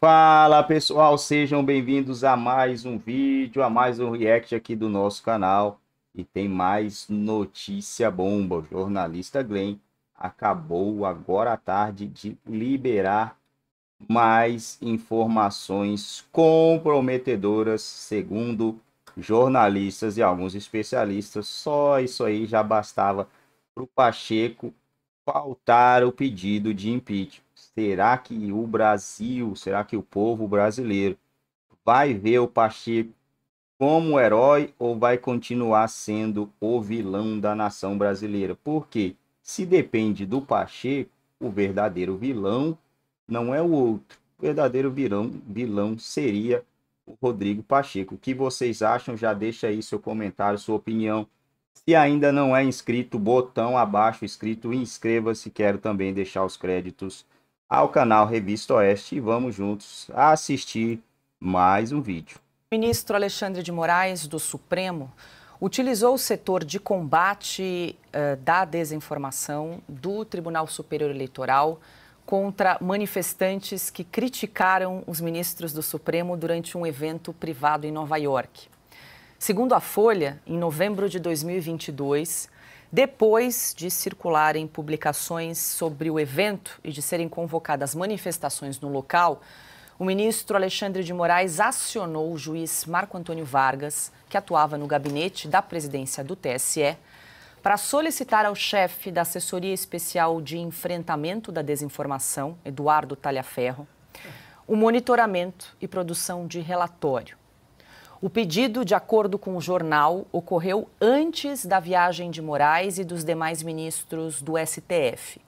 Fala pessoal, sejam bem-vindos a mais um vídeo, a mais um react aqui do nosso canal. E tem mais notícia bomba. O jornalista Glenn acabou agora à tarde de liberar mais informações comprometedoras, segundo jornalistas e alguns especialistas. Só isso aí já bastava para o Pacheco faltar o pedido de impeachment será que o Brasil, será que o povo brasileiro vai ver o Pacheco como herói ou vai continuar sendo o vilão da nação brasileira? Porque se depende do Pacheco, o verdadeiro vilão não é o outro. O verdadeiro vilão, vilão seria o Rodrigo Pacheco. O que vocês acham? Já deixa aí seu comentário, sua opinião. Se ainda não é inscrito, botão abaixo escrito inscreva-se. Quero também deixar os créditos ao canal Revista Oeste e vamos juntos assistir mais um vídeo. O ministro Alexandre de Moraes, do Supremo, utilizou o setor de combate uh, da desinformação do Tribunal Superior Eleitoral contra manifestantes que criticaram os ministros do Supremo durante um evento privado em Nova York. Segundo a Folha, em novembro de 2022, depois de circularem publicações sobre o evento e de serem convocadas manifestações no local, o ministro Alexandre de Moraes acionou o juiz Marco Antônio Vargas, que atuava no gabinete da presidência do TSE, para solicitar ao chefe da Assessoria Especial de Enfrentamento da Desinformação, Eduardo Talhaferro, o monitoramento e produção de relatório o pedido, de acordo com o jornal, ocorreu antes da viagem de Moraes e dos demais ministros do STF.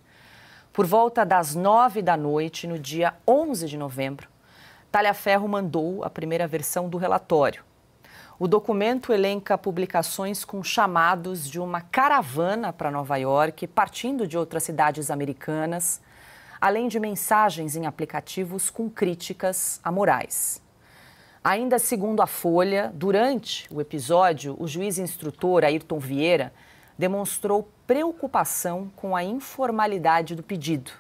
Por volta das nove da noite, no dia 11 de novembro, Talhaferro mandou a primeira versão do relatório. O documento elenca publicações com chamados de uma caravana para Nova York, partindo de outras cidades americanas, além de mensagens em aplicativos com críticas a Moraes. Ainda segundo a Folha, durante o episódio, o juiz instrutor Ayrton Vieira demonstrou preocupação com a informalidade do pedido.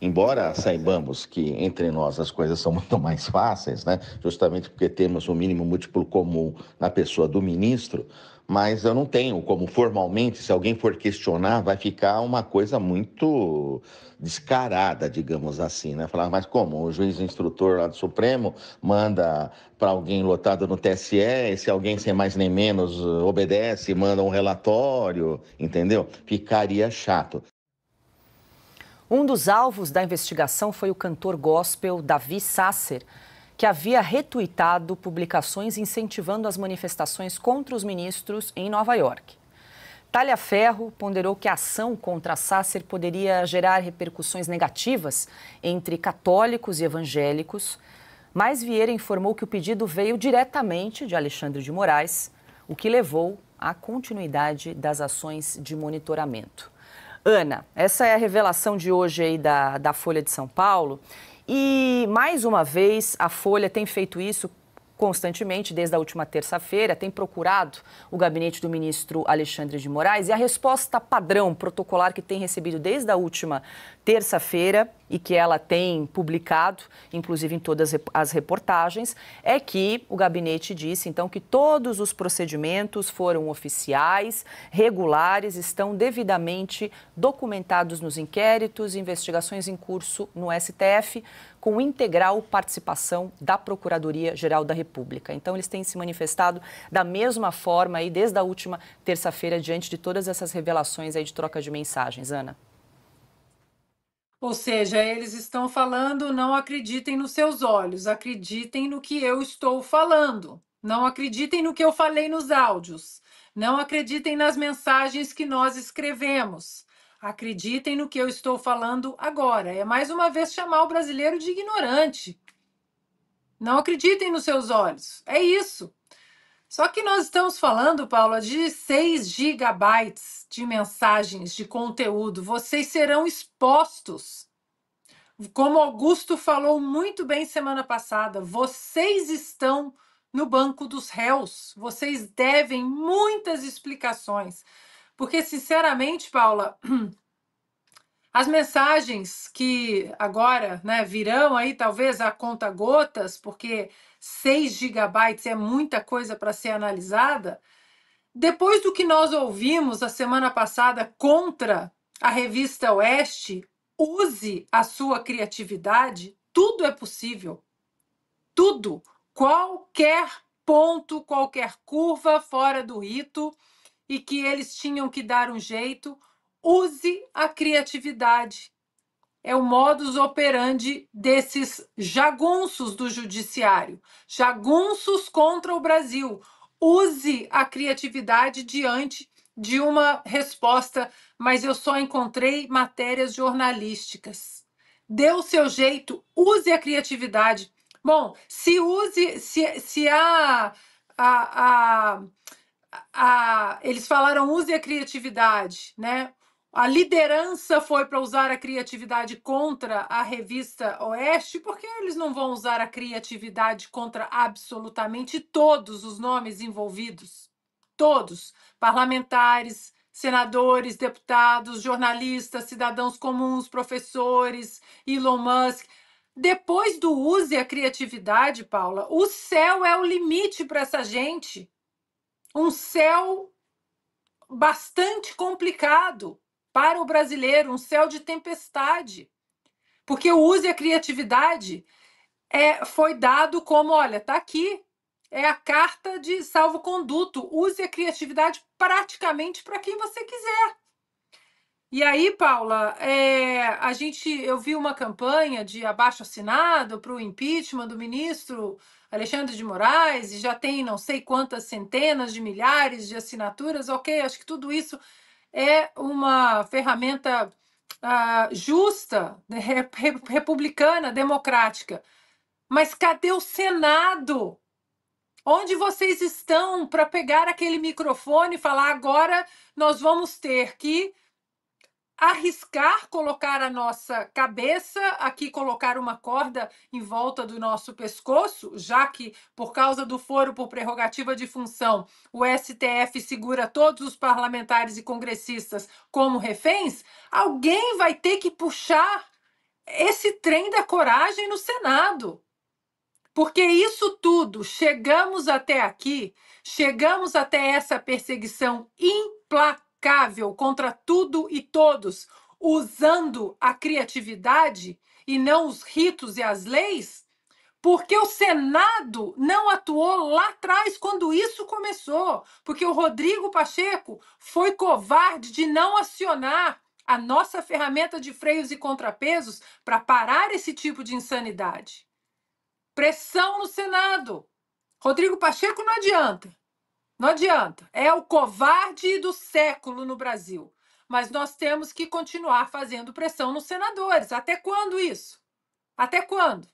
Embora saibamos que entre nós as coisas são muito mais fáceis, né? justamente porque temos um mínimo múltiplo comum na pessoa do ministro, mas eu não tenho como formalmente, se alguém for questionar, vai ficar uma coisa muito descarada, digamos assim, né? Falar, mas como? O juiz instrutor lá do Supremo manda para alguém lotado no TSE, e se alguém sem mais nem menos eh, obedece, manda um relatório, entendeu? Ficaria chato. Um dos alvos da investigação foi o cantor gospel Davi Sasser, que havia retuitado publicações incentivando as manifestações contra os ministros em Nova York. Talhaferro ponderou que a ação contra Sasser poderia gerar repercussões negativas entre católicos e evangélicos, mas Vieira informou que o pedido veio diretamente de Alexandre de Moraes, o que levou à continuidade das ações de monitoramento. Ana, essa é a revelação de hoje aí da, da Folha de São Paulo. E, mais uma vez, a Folha tem feito isso constantemente desde a última terça-feira, tem procurado o gabinete do ministro Alexandre de Moraes e a resposta padrão protocolar que tem recebido desde a última terça-feira e que ela tem publicado, inclusive em todas as reportagens, é que o gabinete disse então que todos os procedimentos foram oficiais, regulares, estão devidamente documentados nos inquéritos e investigações em curso no STF, com integral participação da Procuradoria-Geral da República. Então eles têm se manifestado da mesma forma aí desde a última terça-feira diante de todas essas revelações aí de troca de mensagens, Ana. Ou seja, eles estão falando: não acreditem nos seus olhos, acreditem no que eu estou falando. Não acreditem no que eu falei nos áudios. Não acreditem nas mensagens que nós escrevemos. Acreditem no que eu estou falando agora. É mais uma vez chamar o brasileiro de ignorante. Não acreditem nos seus olhos. É isso. Só que nós estamos falando, Paula, de 6 gigabytes de mensagens, de conteúdo. Vocês serão expostos. Como Augusto falou muito bem semana passada, vocês estão no banco dos réus. Vocês devem muitas explicações. Porque, sinceramente, Paula, as mensagens que agora né, virão aí, talvez a conta gotas, porque 6 gigabytes é muita coisa para ser analisada. Depois do que nós ouvimos a semana passada contra a revista Oeste, use a sua criatividade, tudo é possível. Tudo, qualquer ponto, qualquer curva fora do rito e que eles tinham que dar um jeito, use a criatividade é o modus operandi desses jagunços do judiciário, jagunços contra o Brasil. Use a criatividade diante de uma resposta, mas eu só encontrei matérias jornalísticas. Dê o seu jeito, use a criatividade. Bom, se use, se, se a, a, a eles falaram use a criatividade, né? A liderança foi para usar a criatividade contra a revista Oeste, porque eles não vão usar a criatividade contra absolutamente todos os nomes envolvidos. Todos, parlamentares, senadores, deputados, jornalistas, cidadãos comuns, professores, Elon Musk. Depois do use a criatividade, Paula, o céu é o limite para essa gente. Um céu bastante complicado para o brasileiro, um céu de tempestade. Porque o uso e a criatividade é, foi dado como, olha, tá aqui, é a carta de salvo-conduto. Use a criatividade praticamente para quem você quiser. E aí, Paula, é, a gente, eu vi uma campanha de abaixo assinado para o impeachment do ministro Alexandre de Moraes, e já tem não sei quantas centenas de milhares de assinaturas. Ok, acho que tudo isso é uma ferramenta ah, justa, né, republicana, democrática. Mas cadê o Senado? Onde vocês estão para pegar aquele microfone e falar agora nós vamos ter que arriscar colocar a nossa cabeça, aqui colocar uma corda em volta do nosso pescoço, já que, por causa do foro por prerrogativa de função, o STF segura todos os parlamentares e congressistas como reféns, alguém vai ter que puxar esse trem da coragem no Senado. Porque isso tudo, chegamos até aqui, chegamos até essa perseguição implacável implacável contra tudo e todos, usando a criatividade e não os ritos e as leis? Porque o Senado não atuou lá atrás quando isso começou, porque o Rodrigo Pacheco foi covarde de não acionar a nossa ferramenta de freios e contrapesos para parar esse tipo de insanidade. Pressão no Senado. Rodrigo Pacheco não adianta. Não adianta. É o covarde do século no Brasil. Mas nós temos que continuar fazendo pressão nos senadores. Até quando isso? Até quando?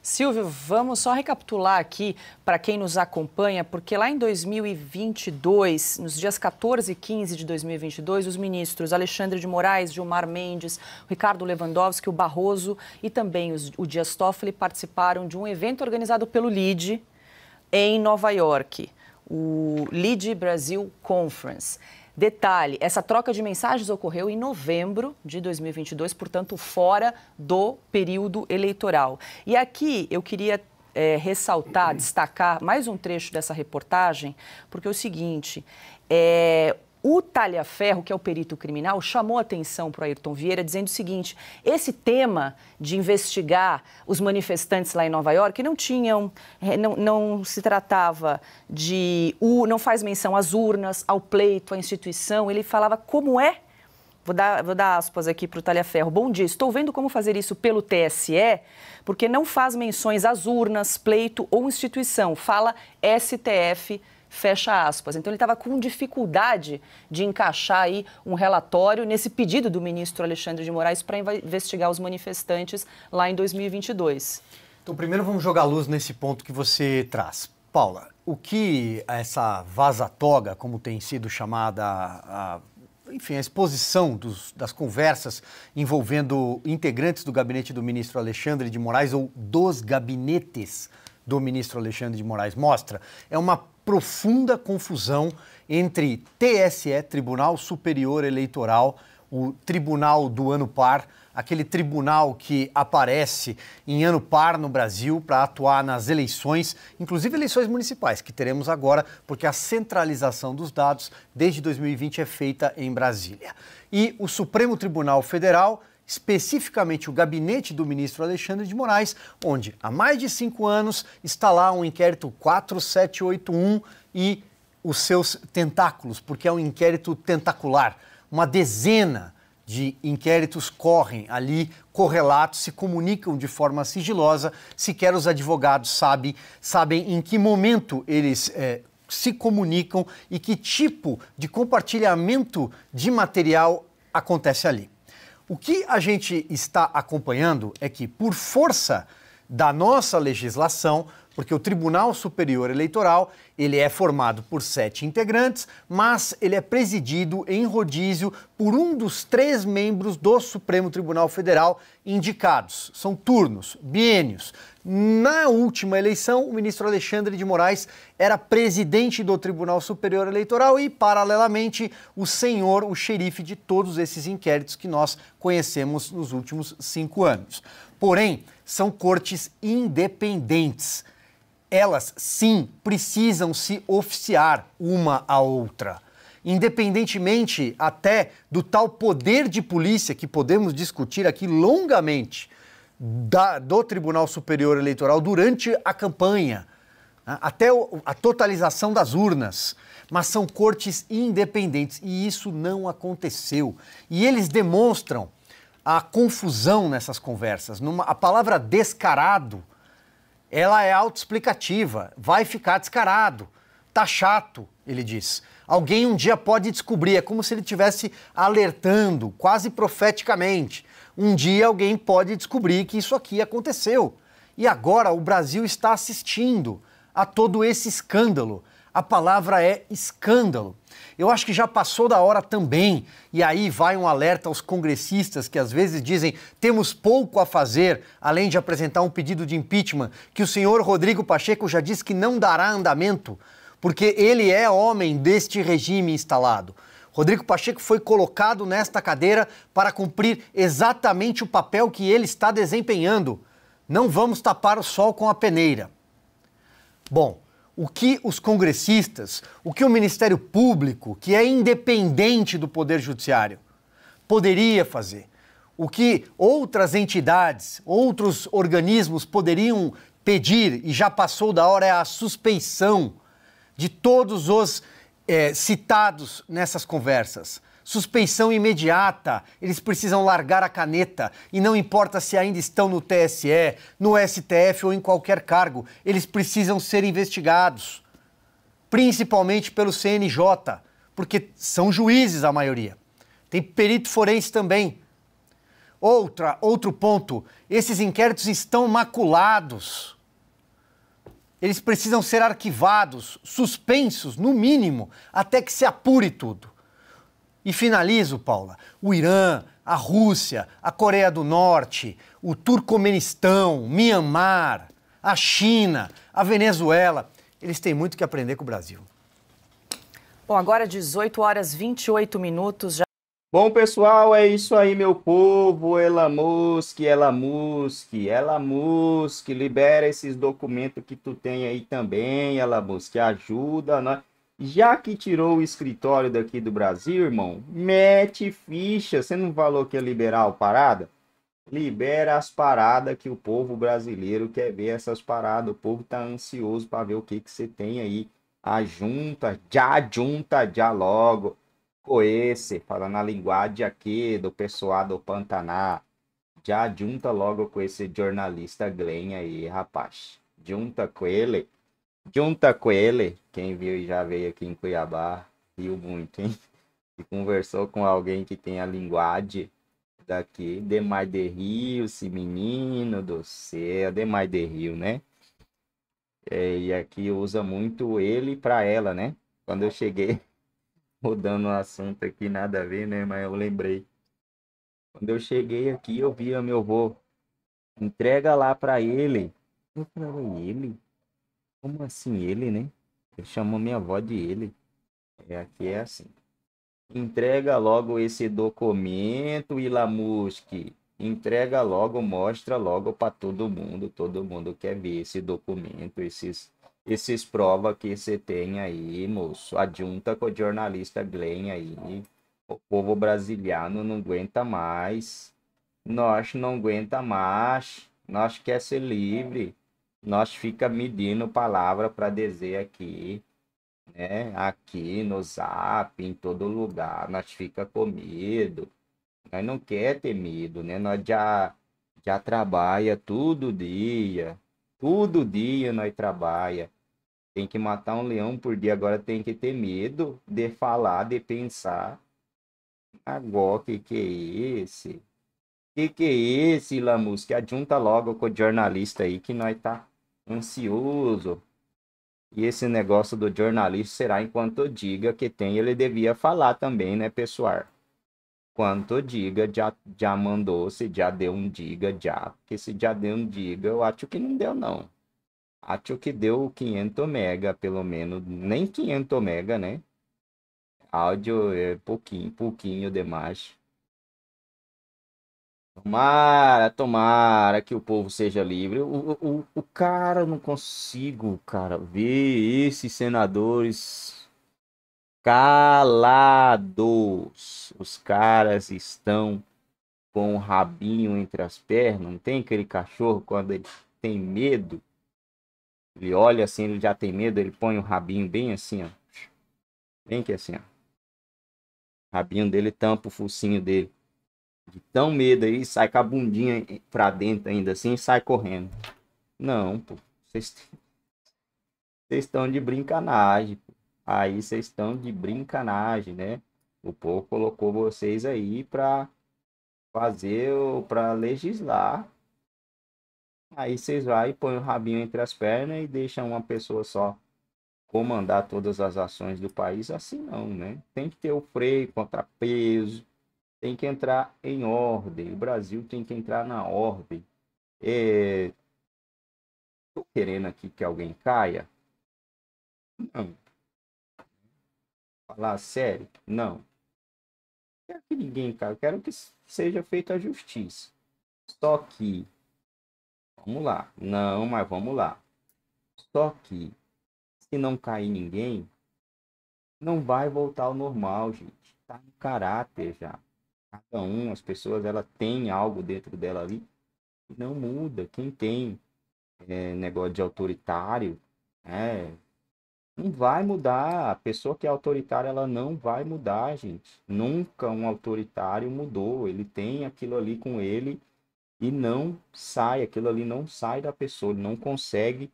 Silvio, vamos só recapitular aqui para quem nos acompanha, porque lá em 2022, nos dias 14 e 15 de 2022, os ministros Alexandre de Moraes, Gilmar Mendes, Ricardo Lewandowski, o Barroso e também os, o Dias Toffoli participaram de um evento organizado pelo LIDE, em Nova York, o Lead Brasil Conference. Detalhe, essa troca de mensagens ocorreu em novembro de 2022, portanto, fora do período eleitoral. E aqui eu queria é, ressaltar, destacar mais um trecho dessa reportagem, porque é o seguinte: é, o Talhaferro, que é o perito criminal, chamou atenção para o Ayrton Vieira, dizendo o seguinte: esse tema de investigar os manifestantes lá em Nova York não tinham, eh, não, não se tratava de. não faz menção às urnas, ao pleito, à instituição. Ele falava como é Vou dar, vou dar, aspas aqui para o Talhaferro. Bom dia, estou vendo como fazer isso pelo TSE, porque não faz menções às urnas, pleito ou instituição. Fala STF Fecha aspas. Então ele estava com dificuldade de encaixar aí um relatório nesse pedido do ministro Alexandre de Moraes para investigar os manifestantes lá em 2022. Então primeiro vamos jogar luz nesse ponto que você traz. Paula, o que essa vaza-toga, como tem sido chamada a, enfim, a exposição dos, das conversas envolvendo integrantes do gabinete do ministro Alexandre de Moraes ou dos gabinetes do ministro Alexandre de Moraes mostra é uma profunda confusão entre TSE, Tribunal Superior Eleitoral, o tribunal do ano par, aquele tribunal que aparece em ano par no Brasil para atuar nas eleições, inclusive eleições municipais, que teremos agora, porque a centralização dos dados desde 2020 é feita em Brasília. E o Supremo Tribunal Federal especificamente o gabinete do ministro Alexandre de Moraes, onde há mais de cinco anos está lá um inquérito 4781 e os seus tentáculos, porque é um inquérito tentacular. Uma dezena de inquéritos correm ali, correlatos, se comunicam de forma sigilosa, sequer os advogados sabem, sabem em que momento eles é, se comunicam e que tipo de compartilhamento de material acontece ali. O que a gente está acompanhando é que, por força da nossa legislação, porque o Tribunal Superior Eleitoral ele é formado por sete integrantes, mas ele é presidido em rodízio por um dos três membros do Supremo Tribunal Federal indicados. São turnos, biênios. Na última eleição, o ministro Alexandre de Moraes era presidente do Tribunal Superior Eleitoral e, paralelamente, o senhor, o xerife de todos esses inquéritos que nós conhecemos nos últimos cinco anos. Porém, são cortes independentes elas sim precisam se oficiar uma à outra. Independentemente até do tal poder de polícia que podemos discutir aqui longamente da, do Tribunal Superior Eleitoral durante a campanha, né? até o, a totalização das urnas. Mas são cortes independentes e isso não aconteceu. E eles demonstram a confusão nessas conversas. Numa, a palavra descarado ela é autoexplicativa, vai ficar descarado, tá chato, ele diz. Alguém um dia pode descobrir, é como se ele estivesse alertando, quase profeticamente. Um dia alguém pode descobrir que isso aqui aconteceu. E agora o Brasil está assistindo a todo esse escândalo. A palavra é escândalo. Eu acho que já passou da hora também. E aí vai um alerta aos congressistas que às vezes dizem: temos pouco a fazer, além de apresentar um pedido de impeachment, que o senhor Rodrigo Pacheco já disse que não dará andamento, porque ele é homem deste regime instalado. Rodrigo Pacheco foi colocado nesta cadeira para cumprir exatamente o papel que ele está desempenhando. Não vamos tapar o sol com a peneira. Bom, o que os congressistas, o que o Ministério Público, que é independente do Poder Judiciário, poderia fazer, o que outras entidades, outros organismos poderiam pedir, e já passou da hora, é a suspeição de todos os é, citados nessas conversas. Suspeição imediata, eles precisam largar a caneta e não importa se ainda estão no TSE, no STF ou em qualquer cargo, eles precisam ser investigados, principalmente pelo CNJ, porque são juízes a maioria. Tem perito forense também. Outra, outro ponto, esses inquéritos estão maculados eles precisam ser arquivados, suspensos, no mínimo, até que se apure tudo. E finalizo, Paula. O Irã, a Rússia, a Coreia do Norte, o Turcomenistão, Mianmar, a China, a Venezuela, eles têm muito que aprender com o Brasil. Bom, agora 18 é horas 28 minutos. Já... Bom, pessoal, é isso aí, meu povo. Elamusque, ela Elamusque, libera esses documentos que tu tem aí também, Elamusque, ajuda nós. Né? Já que tirou o escritório daqui do Brasil, irmão, mete ficha. Você não falou que ia liberar a parada? Libera as paradas que o povo brasileiro quer ver essas paradas. O povo tá ansioso para ver o que que você tem aí. Ajunta, já junta, já logo esse, falando a linguagem aqui do pessoal do Pantanal. Já junta logo com esse jornalista Glenn aí, rapaz. Junta com ele. Junta com ele. Quem viu e já veio aqui em Cuiabá, riu muito, hein? E conversou com alguém que tem a linguagem daqui. Demais de Rio, esse menino do céu. Demais de Rio, né? É, e aqui usa muito ele para ela, né? Quando eu cheguei, rodando um assunto aqui, nada a ver, né? Mas eu lembrei. Quando eu cheguei aqui, eu via meu avô. Entrega lá para ele. Eu ele? Como assim ele, né? Ele chamou minha avó de ele. É, aqui é assim. Entrega logo esse documento, Ilamuski. Entrega logo, mostra logo para todo mundo. Todo mundo quer ver esse documento, esses esses prova que você tem aí, moço. Adjunta com o jornalista Glenn aí. O povo brasileiro não aguenta mais. Nós não aguenta mais. Nós quer ser livre. Nós fica medindo palavra para dizer aqui, né? Aqui no Zap, em todo lugar, nós fica com medo. Nós não quer ter medo, né? Nós já já trabalha todo dia. Todo dia nós trabalha tem que matar um leão por dia. Agora tem que ter medo de falar, de pensar. Agora, que que é esse? Que que é esse, Lamus? Que adjunta logo com o jornalista aí que nós tá ansioso. E esse negócio do jornalista será enquanto diga que tem, ele devia falar também, né, pessoal? Quanto diga, já, já mandou, se já deu um diga, já. Porque se já deu um diga, eu acho que não deu, não acho que deu 500 mega, pelo menos. Nem 500 mega, né? Áudio é pouquinho, pouquinho demais. Tomara, tomara que o povo seja livre. O, o, o cara, não consigo, cara, ver esses senadores calados. Os caras estão com o rabinho entre as pernas. Não tem aquele cachorro quando ele tem medo ele olha assim, ele já tem medo, ele põe o rabinho bem assim, ó. Bem que assim, ó. O rabinho dele tampa o focinho dele. De tão medo aí, sai com a bundinha pra dentro ainda assim e sai correndo. Não, pô. Vocês estão de brincanagem. Pô. Aí vocês estão de brincanagem, né? O povo colocou vocês aí pra fazer, para legislar Aí vocês vai põe o rabinho entre as pernas e deixa uma pessoa só comandar todas as ações do país. Assim não, né? Tem que ter o freio, contrapeso, tem que entrar em ordem. O Brasil tem que entrar na ordem. É... Tô querendo aqui que alguém caia? Não. Falar sério? Não. Não quero que ninguém caia. quero que seja feita a justiça. Só que Vamos lá. Não, mas vamos lá. Só que se não cair ninguém, não vai voltar ao normal, gente. Tá no caráter já. Cada um, as pessoas, ela tem algo dentro dela ali que não muda. Quem tem é, negócio de autoritário, é, não vai mudar. A pessoa que é autoritária, ela não vai mudar, gente. Nunca um autoritário mudou. Ele tem aquilo ali com ele e não sai, aquilo ali não sai da pessoa, ele não consegue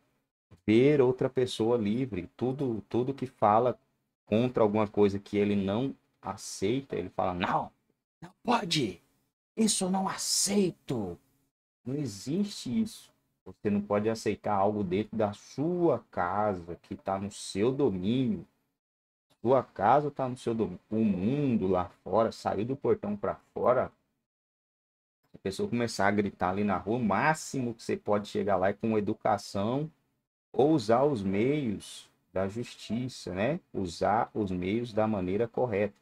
ver outra pessoa livre. Tudo, tudo que fala contra alguma coisa que ele não aceita, ele fala: "Não, não pode. Isso eu não aceito. Não existe isso. Você não pode aceitar algo dentro da sua casa, que está no seu domínio. Sua casa está no seu domínio. O mundo lá fora saiu do portão para fora, a pessoa começar a gritar ali na rua, o máximo que você pode chegar lá é com educação ou usar os meios da justiça, né? Usar os meios da maneira correta.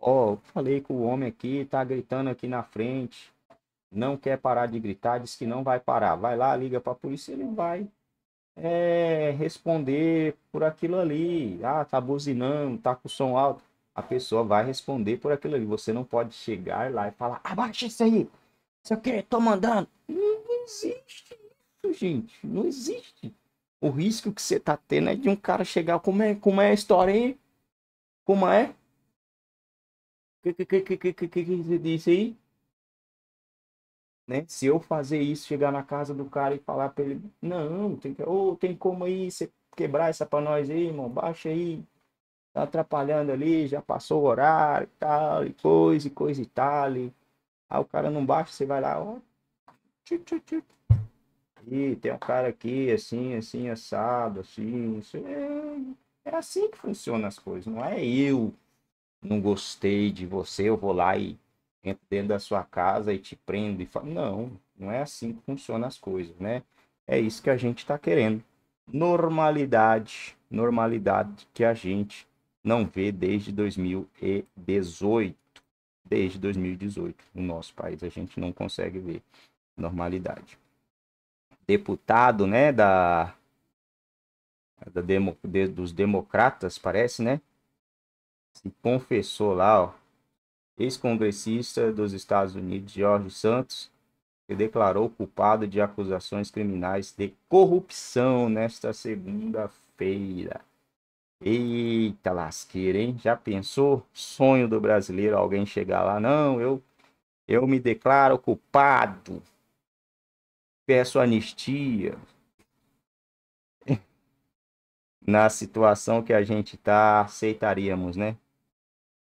Ó, oh, falei com o homem aqui, tá gritando aqui na frente, não quer parar de gritar, diz que não vai parar. Vai lá, liga para a polícia, ele vai é, responder por aquilo ali. Ah, tá buzinando, tá com som alto. A pessoa vai responder por aquilo ali. Você não pode chegar lá e falar, abaixa isso aí, só que tô mandando. Não existe isso, gente. Não existe. O risco que você tá tendo é de um cara chegar. Como é, como é a história aí? Como é? O que, que, que, que, que, que você disse aí? Né? Se eu fazer isso, chegar na casa do cara e falar para ele, não, tem, que, oh, tem como aí você quebrar essa para nós aí, irmão, baixa aí, tá atrapalhando ali, já passou o horário e tal, e coisa e coisa e tal, e Aí ah, o cara não baixa, você vai lá, ó. Tchut, tchut, tchut. E tem um cara aqui, assim, assim, assado, assim. é, é assim que funcionam as coisas. Não é eu não gostei de você, eu vou lá e entro dentro da sua casa e te prendo e falo. Não, não é assim que funcionam as coisas, né? É isso que a gente está querendo. Normalidade, normalidade que a gente não vê desde 2018 desde 2018. No nosso país, a gente não consegue ver normalidade. Deputado, né, da, da demo, de, dos democratas, parece, né? Se confessou lá, ó, ex-congressista dos Estados Unidos, George Santos, se declarou culpado de acusações criminais de corrupção nesta segunda-feira. Eita lasqueira, hein? Já pensou? Sonho do brasileiro alguém chegar lá. Não, eu, eu me declaro culpado. Peço anistia. Na situação que a gente tá, aceitaríamos, né?